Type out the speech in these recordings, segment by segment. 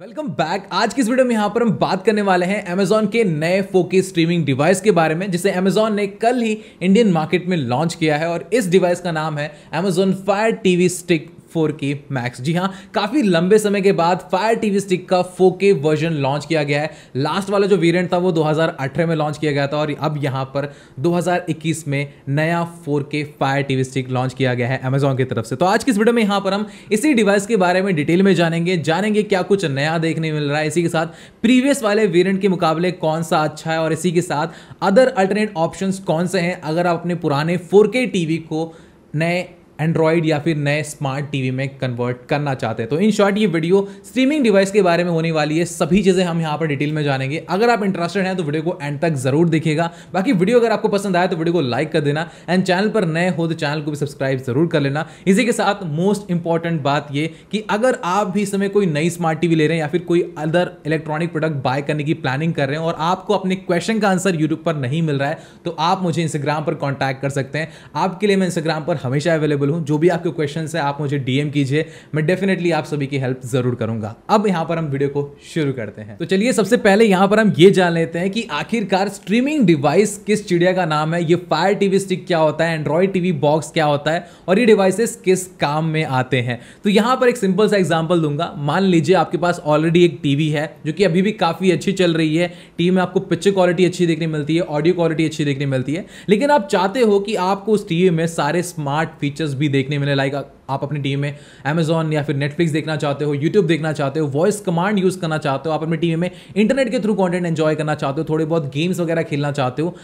welcome back आज की इस वीडियो में यहाँ पर हम बात करने वाले हैं अमेजॉन के नए फोकी स्ट्रीमिंग डिवाइस के बारे में जिसे अमेजॉन ने कल ही इंडियन मार्केट में लॉन्च किया है और इस डिवाइस का नाम है Amazon Fire TV Stick 4K Max जी हाँ काफ़ी लंबे समय के बाद फायर टीवी स्टिक का 4K वर्जन लॉन्च किया गया है लास्ट वाला जो वेरिएंट था वो 2018 में लॉन्च किया गया था और अब यहाँ पर 2021 में नया फोर के फायर टीवी स्टिक लॉन्च किया गया है अमेजोन की तरफ से तो आज की इस वीडियो में यहाँ पर हम इसी डिवाइस के बारे में डिटेल में जानेंगे जानेंगे क्या कुछ नया देखने मिल रहा है इसी के साथ प्रीवियस वाले वेरियंट के मुकाबले कौन सा अच्छा है और इसी के साथ अदर अल्टरनेट ऑप्शन कौन से हैं अगर आप अपने पुराने फोर के टीवी को नए एंड्रॉयड या फिर नए स्मार्ट टीवी में कन्वर्ट करना चाहते हैं तो इन शॉर्ट ये वीडियो स्ट्रीमिंग डिवाइस के बारे में होने वाली है सभी चीज़ें हम यहाँ पर डिटेल में जानेंगे अगर आप इंटरेस्टेड हैं तो वीडियो को एंड तक जरूर देखिएगा बाकी वीडियो अगर आपको पसंद आया तो वीडियो को लाइक कर देना एंड चैनल पर नए हो तो चैनल को भी सब्सक्राइब जरूर कर लेना इसी के साथ मोस्ट इंपॉर्टेंट बात ये कि अगर आप भी इस समय कोई नई स्मार्ट टीवी ले रहे हैं या फिर कोई अदर इलेक्ट्रॉनिक प्रोडक्ट बाय करने की प्लानिंग कर रहे हैं और आपको अपने क्वेश्चन का आंसर यूट्यूब पर नहीं मिल रहा है तो आप मुझे इंस्टाग्राम पर कॉन्टैक्ट कर सकते हैं आपके लिए मैं इंस्टाग्राम पर हमेशा अवेलेबल अवेलेबल हूँ जो भी आपके क्वेश्चन है आप मुझे डीएम कीजिए मैं डेफिनेटली आप सभी की हेल्प जरूर करूंगा अब यहाँ पर हम वीडियो को शुरू करते हैं तो चलिए सबसे पहले यहाँ पर हम ये जान लेते हैं कि आखिरकार स्ट्रीमिंग डिवाइस किस चिड़िया का नाम है ये फायर टीवी स्टिक क्या होता है एंड्रॉयड टीवी बॉक्स क्या होता है और ये डिवाइसेस किस काम में आते हैं तो यहाँ पर एक सिंपल सा एग्जाम्पल दूंगा मान लीजिए आपके पास ऑलरेडी एक टीवी है जो कि अभी भी काफ़ी अच्छी चल रही है टीवी में आपको पिक्चर क्वालिटी अच्छी देखने मिलती है ऑडियो क्वालिटी अच्छी देखने मिलती है लेकिन आप चाहते हो कि आपको उस टीवी में सारे स्मार्ट फीचर्स सर्विसेज भी देखने मिले लाइक आप अपनी टीम में अमेजॉन या फिर नेटफ्लिक्स देखना चाहते हो यूट्यूब देखना चाहते हो वॉइस कमांड यूज़ करना चाहते हो आप अपनी टीम में इंटरनेट के थ्रू कॉन्टेंट एंजॉय करना चाहते हो थोड़े बहुत गेम्स वगैरह खेलना चाहते हो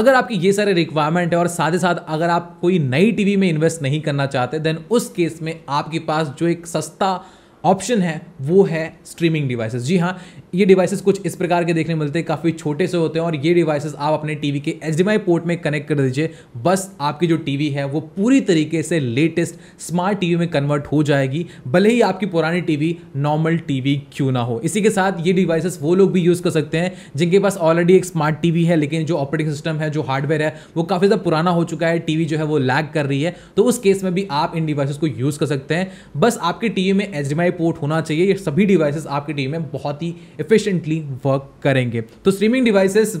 अगर आपकी ये सारे रिक्वायरमेंट है और साथ ही साथ अगर आप कोई नई टीवी में इन्वेस्ट नहीं करना चाहते देन उस केस में आपके पास जो एक सस्ता ऑप्शन है वो है स्ट्रीमिंग डिवाइसेस जी हाँ ये डिवाइसेस कुछ इस प्रकार के देखने मिलते हैं काफ़ी छोटे से होते हैं और ये डिवाइसेस आप अपने टीवी के एच पोर्ट में कनेक्ट कर दीजिए बस आपकी जो टीवी है वो पूरी तरीके से लेटेस्ट स्मार्ट टीवी में कन्वर्ट हो जाएगी भले ही आपकी पुरानी टीवी नॉर्मल टीवी क्यों ना हो इसी के साथ ये डिवाइसेस वो लोग भी यूज़ कर सकते हैं जिनके पास ऑलरेडी एक स्मार्ट टी है लेकिन जो ऑपरेटिंग सिस्टम है जो हार्डवेयर है वो काफ़ी ज़्यादा पुराना हो चुका है टी जो है वो लैग कर रही है तो उस केस में भी आप इन डिवाइसेस को यूज़ कर सकते हैं बस आपके टी में एच पोर्ट होना चाहिए ये सभी डिवाइसेस आपकी टी में बहुत ही एफिशिएंटली वर्क करेंगे तो स्ट्रीमिंग डिवाइसेस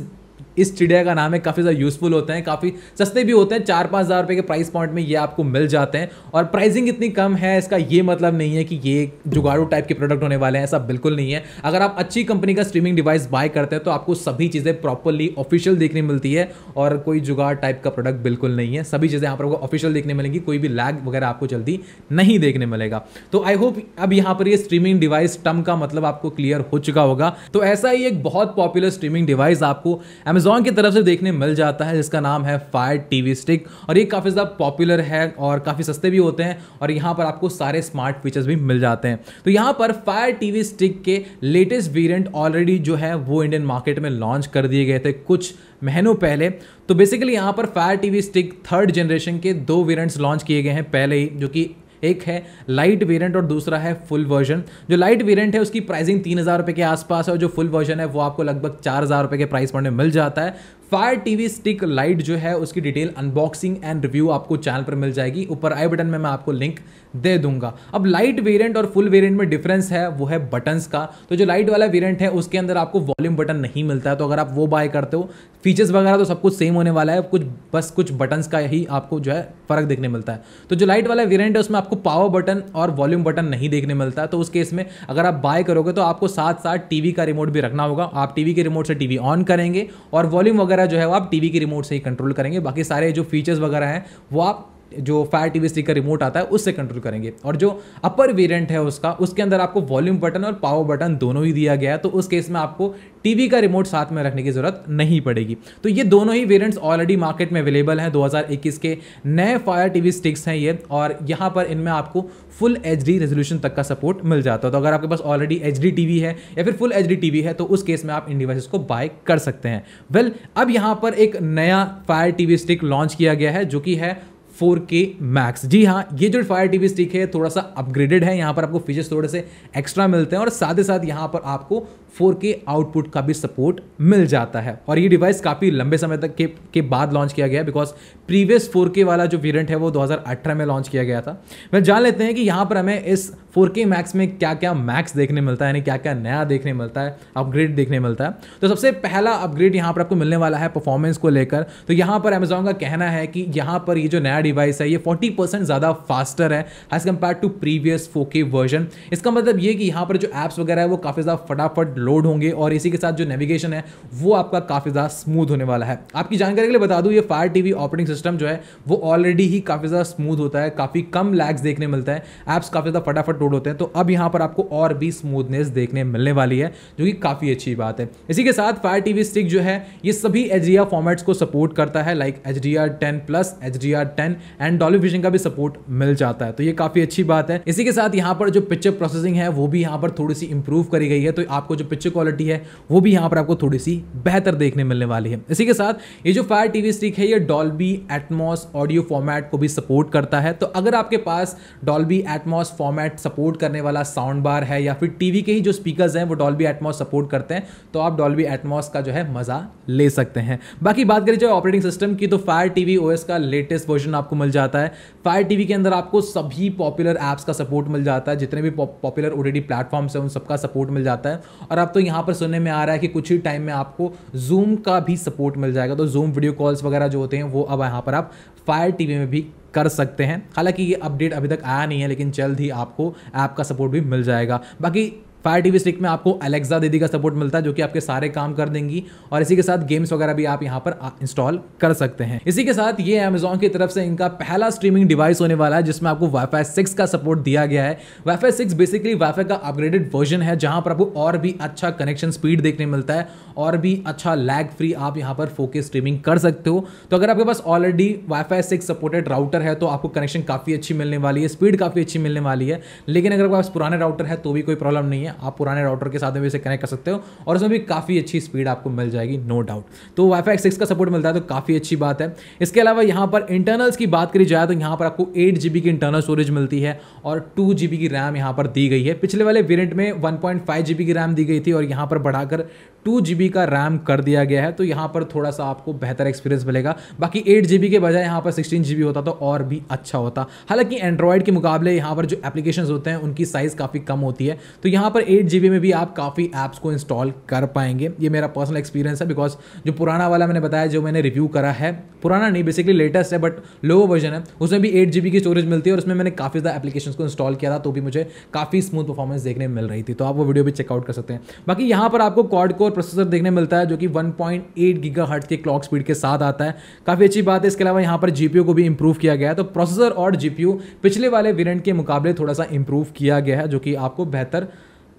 इस चिड़िया का नाम है काफ़ी ज़्यादा यूजफुल होते हैं काफ़ी सस्ते भी होते हैं चार पाँच हज़ार रुपये के प्राइस पॉइंट में ये आपको मिल जाते हैं और प्राइसिंग इतनी कम है इसका ये मतलब नहीं है कि ये जुगाड़ू टाइप के प्रोडक्ट होने वाले हैं ऐसा बिल्कुल नहीं है अगर आप अच्छी कंपनी का स्ट्रीमिंग डिवाइस बाय करते हैं तो आपको सभी चीज़ें प्रॉपरली ऑफिशियल देखने मिलती है और कोई जुगाड़ टाइप का प्रोडक्ट बिल्कुल नहीं है सभी चीज़ें यहाँ पर आपको ऑफिशियल देखने मिलेंगी कोई भी लैग वगैरह आपको जल्दी नहीं देखने मिलेगा तो आई होप अब यहाँ पर ये स्ट्रीमिंग डिवाइस टम का मतलब आपको क्लियर हो चुका होगा तो ऐसा ही एक बहुत पॉपुलर स्ट्रीमिंग डिवाइस आपको अमेजोन की तरफ से देखने मिल जाता है जिसका नाम है फायर टीवी स्टिक और ये काफ़ी ज़्यादा पॉपुलर है और काफ़ी सस्ते भी होते हैं और यहाँ पर आपको सारे स्मार्ट फीचर्स भी मिल जाते हैं तो यहाँ पर फायर टीवी स्टिक के लेटेस्ट वेरियंट ऑलरेडी जो है वो इंडियन मार्केट में लॉन्च कर दिए गए थे कुछ महीनों पहले तो बेसिकली यहाँ पर Fire TV Stick third generation के दो वेरियंट्स लॉन्च किए गए हैं पहले ही जो कि एक है लाइट वेरिएंट और दूसरा है फुल वर्जन जो लाइट वेरिएंट है उसकी प्राइसिंग तीन हज़ार रुपये के आसपास है और जो फुल वर्जन है वो आपको लगभग चार हज़ार रुपये के प्राइस पॉइंट में मिल जाता है फायर टीवी स्टिक लाइट जो है उसकी डिटेल अनबॉक्सिंग एंड रिव्यू आपको चैनल पर मिल जाएगी ऊपर आई बटन में मैं आपको लिंक दे दूंगा अब लाइट वेरिएंट और फुल वेरिएंट में डिफरेंस है वो है बटन्स का तो जो लाइट वाला वेरिएंट है उसके अंदर आपको वॉल्यूम बटन नहीं मिलता है तो अगर आप वो बाय करते हो फीचर्स वगैरह तो सब कुछ सेम होने वाला है कुछ बस कुछ बटन्स का ही आपको जो है फर्क देखने मिलता है तो जो लाइट वाला वेरियंट है उसमें आपको पावर बटन और वॉल्यूम बटन नहीं देखने मिलता तो उस केस में अगर आप बाय करोगे तो आपको साथ साथ टीवी का रिमोट भी रखना होगा आप टीवी के रिमोट से टीवी ऑन करेंगे और वॉल्यूम वगैरह वगैरह जो है वो आप टीवी के रिमोट से ही कंट्रोल करेंगे बाकी सारे जो फीचर्स वगैरह हैं वो आप जो फायर टीवी सी का रिमोट आता है उससे कंट्रोल करेंगे और जो अपर वेरिएंट है उसका उसके अंदर आपको वॉल्यूम बटन और पावर बटन दोनों ही दिया गया है तो उस केस में आपको टीवी का रिमोट साथ में रखने की ज़रूरत नहीं पड़ेगी तो ये दोनों ही वेरिएंट्स ऑलरेडी मार्केट में अवेलेबल हैं 2021 के नए फायर टीवी स्टिक्स हैं ये और यहाँ पर इनमें आपको फुल एच रेजोल्यूशन तक का सपोर्ट मिल जाता है तो अगर आपके पास ऑलरेडी एच डी है या फिर फुल एच डी है तो उस केस में आप इन डिवाइसेस को बाय कर सकते हैं वेल well, अब यहाँ पर एक नया फायर टीवी स्टिक लॉन्च किया गया है जो कि है 4K मैक्स जी हाँ ये जो फायर टीवी स्टिक है थोड़ा सा अपग्रेडेड है यहाँ पर आपको फीचर्स थोड़े से एक्स्ट्रा मिलते हैं और साथ ही साथ यहाँ पर आपको 4K आउटपुट का भी सपोर्ट मिल जाता है और ये डिवाइस काफ़ी लंबे समय तक के के बाद लॉन्च किया गया बिकॉज प्रीवियस 4K वाला जो वेरियंट है वो 2018 में लॉन्च किया गया था वह जान लेते हैं कि यहाँ पर हमें इस 4K मैक्स में क्या क्या मैक्स देखने मिलता है यानी क्या क्या नया देखने मिलता है अपग्रेड देखने मिलता है तो सबसे पहला अपग्रेड यहाँ पर आपको मिलने वाला है परफॉर्मेंस को लेकर तो यहाँ पर अमेजोन का कहना है कि यहाँ पर ये जो नया डिवाइस है ये 40 परसेंट ज़्यादा फास्टर है as compare to previous 4K version इसका मतलब ये कि यहाँ पर जो एप्स वगैरह है वो काफ़ी ज़्यादा फटाफट लोड होंगे और इसी के साथ जो नेविगेशन है वो आपका काफ़ी ज़्यादा स्मूथ होने वाला है आपकी जानकारी के लिए बता दूँ ये फायर टीवी ऑपरेटिंग सिस्टम जो है वो ऑलरेडी ही काफ़ी ज़्यादा स्मूथ होता है काफ़ी कम लैग्स देखने मिलता है ऐप्स काफ़ी ज़्यादा फटाफट लोड होते हैं तो अब यहाँ पर आपको और भी स्मूथनेस देखने मिलने वाली है जो कि काफ़ी अच्छी बात है इसी के साथ फायर टीवी स्टिक जो है ये सभी एच फॉर्मेट्स को सपोर्ट करता है like H D R ten plus H D R ten and Dolby Vision का भी सपोर्ट मिल जाता है तो ये काफ़ी अच्छी बात है इसी के साथ यहाँ पर जो पिक्चर प्रोसेसिंग है वो भी यहाँ पर थोड़ी सी इंप्रूव करी गई है तो आपको जो पिक्चर क्वालिटी है वो भी यहाँ पर आपको थोड़ी सी बेहतर देखने मिलने वाली है इसी के साथ ये जो फायर टीवी स्टिक है ये डॉल्बी एटमोस ऑडियो फॉर्मेट को भी सपोर्ट करता है तो अगर आपके पास डॉल्बी एटमोस फॉर्मेट सपोर्ट करने वाला साउंड बार है या फिर टीवी के ही जो स्पीकर्स हैं वो डॉल्बी एटमोस सपोर्ट करते हैं तो आप डॉल्बी एटमोस का जो है मज़ा ले सकते हैं बाकी बात करें जो ऑपरेटिंग सिस्टम की तो फायर टीवी ओएस का लेटेस्ट वर्जन आपको मिल जाता है फायर टीवी के अंदर आपको सभी पॉपुलर ऐप्स का सपोर्ट मिल जाता है जितने भी पॉपुलर ऑलरेडी प्लेटफॉर्म्स हैं उन सबका सपोर्ट मिल जाता है और अब तो यहाँ पर सुनने में आ रहा है कि कुछ ही टाइम में आपको जूम का भी सपोर्ट मिल जाएगा तो जूम वीडियो कॉल्स वगैरह जो होते हैं वो अब यहाँ पर आप फायर टीवी में भी कर सकते हैं हालांकि ये अपडेट अभी तक आया नहीं है लेकिन जल्द ही आपको ऐप का सपोर्ट भी मिल जाएगा बाकी फायर टीवी स्टिक में आपको अलेक्सा दीदी का सपोर्ट मिलता है जो कि आपके सारे काम कर देंगी और इसी के साथ गेम्स वगैरह भी आप यहाँ पर इंस्टॉल कर सकते हैं इसी के साथ ये अमेजोन की तरफ से इनका पहला स्ट्रीमिंग डिवाइस होने वाला है जिसमें आपको वाईफाई सिक्स का सपोर्ट दिया गया है वाईफाई सिक्स बेसिकली वाईफाई का अपग्रेडेड वर्जन है जहाँ पर आपको और भी अच्छा कनेक्शन स्पीड देखने मिलता है और भी अच्छा लैग फ्री आप यहाँ पर फोकस स्ट्रीमिंग कर सकते हो तो अगर आपके पास already WiFi six supported router है तो आपको कनेक्शन काफ़ी अच्छी मिलने वाली है स्पीड काफ़ी अच्छी मिलने वाली है लेकिन अगर आपके पास पुराने राउटर है तो भी कोई प्रॉब्लम नहीं है है आप पुराने राउटर के साथ में भी इसे कनेक्ट कर सकते हो और इसमें भी काफ़ी अच्छी स्पीड आपको मिल जाएगी नो डाउट तो वाईफाई सिक्स का सपोर्ट मिलता है तो काफ़ी अच्छी बात है इसके अलावा यहाँ पर इंटरनल्स की बात करी जाए तो यहाँ पर आपको एट की इंटरनल स्टोरेज मिलती है और टू की रैम यहाँ पर दी गई है पिछले वाले वेरियंट में वन की रैम दी गई थी और यहाँ पर बढ़ाकर टू का रैम कर दिया गया है तो यहाँ पर थोड़ा सा आपको बेहतर एक्सपीरियंस मिलेगा बाकी एट के बजाय यहाँ पर सिक्सटीन जी होता तो और भी अच्छा होता हालांकि एंड्रॉयड के मुकाबले यहाँ पर जो एप्लीकेशन होते हैं उनकी साइज़ काफ़ी कम होती है तो यहाँ पर पर एट जी में भी आप काफ़ी ऐप्स को इंस्टॉल कर पाएंगे ये मेरा पर्सनल एक्सपीरियंस है बिकॉज जो पुराना वाला मैंने बताया जो मैंने रिव्यू करा है पुराना नहीं बेसिकली लेटेस्ट है बट लो वर्जन है उसमें भी एट की स्टोरेज मिलती है और उसमें मैंने काफ़ी ज़्यादा एप्लीकेशन को इंस्टॉल किया था तो भी मुझे काफ़ी स्मूथ परफॉर्मेंस देखने मिल रही थी तो आप वो वीडियो भी चेकआउट कर सकते हैं बाकी यहाँ पर आपको कॉड कोर प्रोसेसर देखने मिलता है जो कि वन पॉइंट हर्ट के क्लॉक स्पीड के साथ आता है काफ़ी अच्छी बात है इसके अलावा यहाँ पर जीपीयू को भी इंप्रूव किया गया है तो प्रोसेसर और जीपीयू पिछले वाले वेरियंट के मुकाबले थोड़ा सा इंप्रूव किया गया है जो कि आपको बेहतर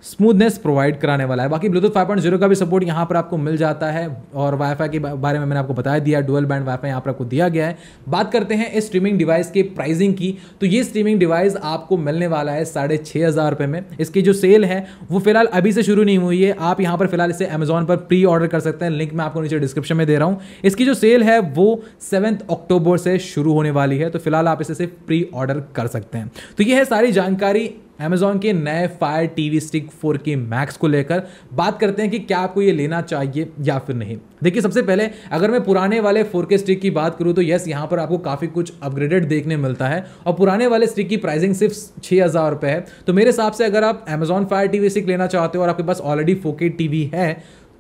स्मूथनेस प्रोवाइड कराने वाला है बाकी ब्लूटूथ जीरो का भी सपोर्ट यहाँ पर आपको मिल जाता है और वाईफाई के बारे में मैंने आपको बताया दिया डुअल बैंड वाईफाई यहाँ पर आपको दिया गया है बात करते हैं इस स्ट्रीमिंग डिवाइस के प्राइसिंग की तो ये स्ट्रीमिंग डिवाइस आपको मिलने वाला है साढ़े छः हज़ार रुपये में इसकी जो सेल है वो फिलहाल अभी से शुरू नहीं हुई है आप यहाँ पर फिलहाल इसे अमेजोन पर प्री ऑर्डर कर सकते हैं लिंक मैं आपको नीचे डिस्क्रिप्शन में दे रहा हूँ इसकी जो सेल है वो सेवन्थ अक्टूबर से शुरू होने वाली है तो फिलहाल आप इसे सिर्फ प्री ऑर्डर कर सकते हैं तो ये है सारी जानकारी अमेजोन के नए fire TV Stick 4K max को लेकर बात करते हैं कि क्या आपको ये लेना चाहिए या फिर नहीं देखिए सबसे पहले अगर मैं पुराने वाले 4K स्टिक की बात करूँ तो यस यहाँ पर आपको काफ़ी कुछ अपग्रेडेड देखने मिलता है और पुराने वाले स्टिक की प्राइसिंग सिर्फ छः हज़ार है तो मेरे हिसाब से अगर आप अमेजोन फायर टीवी स्टिक लेना चाहते हो और आपके पास ऑलरेडी फोर के टीवी है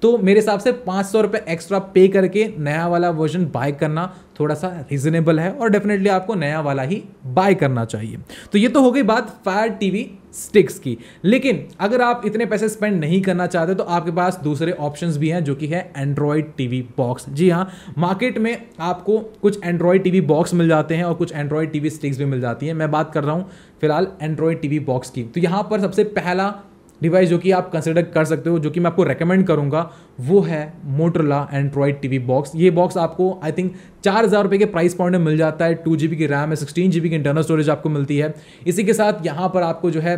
तो मेरे हिसाब से पाँच सौ रुपये एक्स्ट्रा पे करके नया वाला वर्जन बाय करना थोड़ा सा रीजनेबल है और डेफिनेटली आपको नया वाला ही बाय करना चाहिए तो ये तो हो गई बात फायर टीवी स्टिक्स की लेकिन अगर आप इतने पैसे स्पेंड नहीं करना चाहते तो आपके पास दूसरे ऑप्शंस भी हैं जो कि है एंड्रॉयड टीवी बॉक्स जी हाँ मार्केट में आपको कुछ एंड्रॉयड टीवी बॉक्स मिल जाते हैं और कुछ एंड्रॉयड टीवी स्टिक्स भी मिल जाती हैं मैं बात कर रहा हूँ फिलहाल एंड्रॉयड टीवी बॉक्स की तो यहाँ पर सबसे पहला डिवाइस जो कि आप कंसिडर कर सकते हो जो कि मैं आपको रिकमेंड करूँगा वो है मोटरला एंड्रॉयड वी बॉक्स ये बॉक्स आपको आई थिंक चार हज़ार रुपये के प्राइस पॉइंट में मिल जाता है टू जी बी की रैम है सिक्सटीन जी बी की इंटरनल स्टोरेज आपको मिलती है इसी के साथ यहाँ पर आपको जो है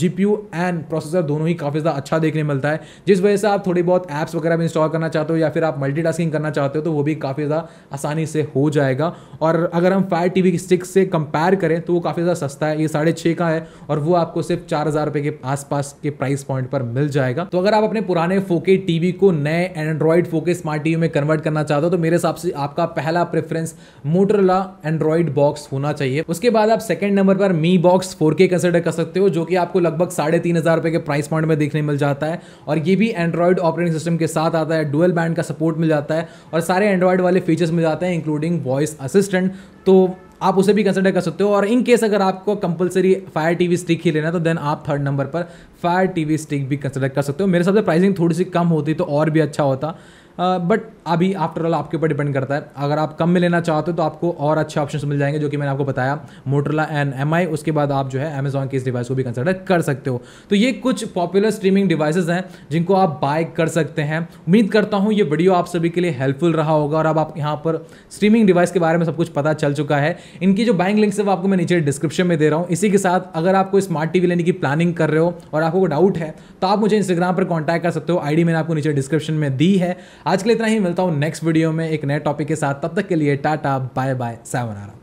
जी पी एंड प्रोसेसर दोनों ही काफ़ी ज़्यादा अच्छा देखने मिलता है जिस वजह से आप थोड़ी बहुत ऐप्स वगैरह भी इंस्टॉल करना चाहते हो या फिर आप मल्टी करना चाहते हो तो वो भी काफ़ी ज़्यादा आसानी से हो जाएगा और अगर हम फायर टी वी सिक्स से कंपेयर करें तो वो काफ़ी ज़्यादा सस्ता है ये साढ़े छः का है और वो आपको सिर्फ चार हज़ार रुपये के आसपास के प्राइस पॉइंट पर मिल जाएगा तो अगर आप अपने पुराने फोके टी वी को नए एंड्रॉयड फोकस स्मार्ट टीवी में कन्वर्ट करना चाहते हो तो मेरे हिसाब से आपका पहला प्रेफरेंस मोटरला एंड्रॉयड बॉक्स होना चाहिए उसके बाद आप सेकंड नंबर पर मी बॉक्स 4K कंसिडर कर सकते हो जो कि आपको लगभग साढ़े तीन हज़ार रुपए के प्राइस पॉइंट में देखने मिल जाता है और ये भी एंड्रॉयड ऑपरेटिंग सिस्टम के साथ आता है डुअल बैंड का सपोर्ट मिल जाता है और सारे एंड्रॉयड वाले फीचर्स मिल जाते हैं इंक्लूडिंग वॉइस असिस्टेंट तो आप उसे भी कंसिडर कर सकते हो और इन केस अगर आपको compulsory Fire T V Stick ही लेना तो देन आप थर्ड नंबर पर फायर टी वी स्टिक भी कंसिडर कर सकते हो मेरे हिसाब से प्राइसिंग थोड़ी सी कम होती तो और भी अच्छा होता बट अभी आफ्टर ऑल आपके ऊपर डिपेंड करता है अगर आप कम में लेना चाहते हो तो आपको और अच्छे ऑप्शन मिल जाएंगे जो कि मैंने आपको बताया मोटरला एंड एम उसके बाद आप जो है अमेजॉन के इस डिवाइस को भी कंसिडर कर सकते हो तो ये कुछ पॉपुलर स्ट्रीमिंग डिवाइसेज हैं जिनको आप बाय कर सकते हैं उम्मीद करता हूँ ये वीडियो आप सभी के लिए हेल्पफुल रहा होगा और अब आप यहाँ पर स्ट्रीमिंग डिवाइस के बारे में सब कुछ पता चल चुका है इनकी जो बैंक लिंक्स है वो आपको मैं नीचे डिस्क्रिप्शन में दे रहा हूँ इसी के साथ अगर आपको स्मार्ट टीवी लेने की प्लानिंग कर रहे हो और आपको डाउट है तो आप मुझे इंस्टाग्राम पर कॉन्टैक्ट कर सकते हो आईडी मैंने आपको नीचे डिस्क्रिप्शन में दी है आज के लिए इतना ही मिलता हूँ नेक्स्ट वीडियो में एक नए टॉपिक के साथ तब तक के लिए टाटा बाय बाय आराम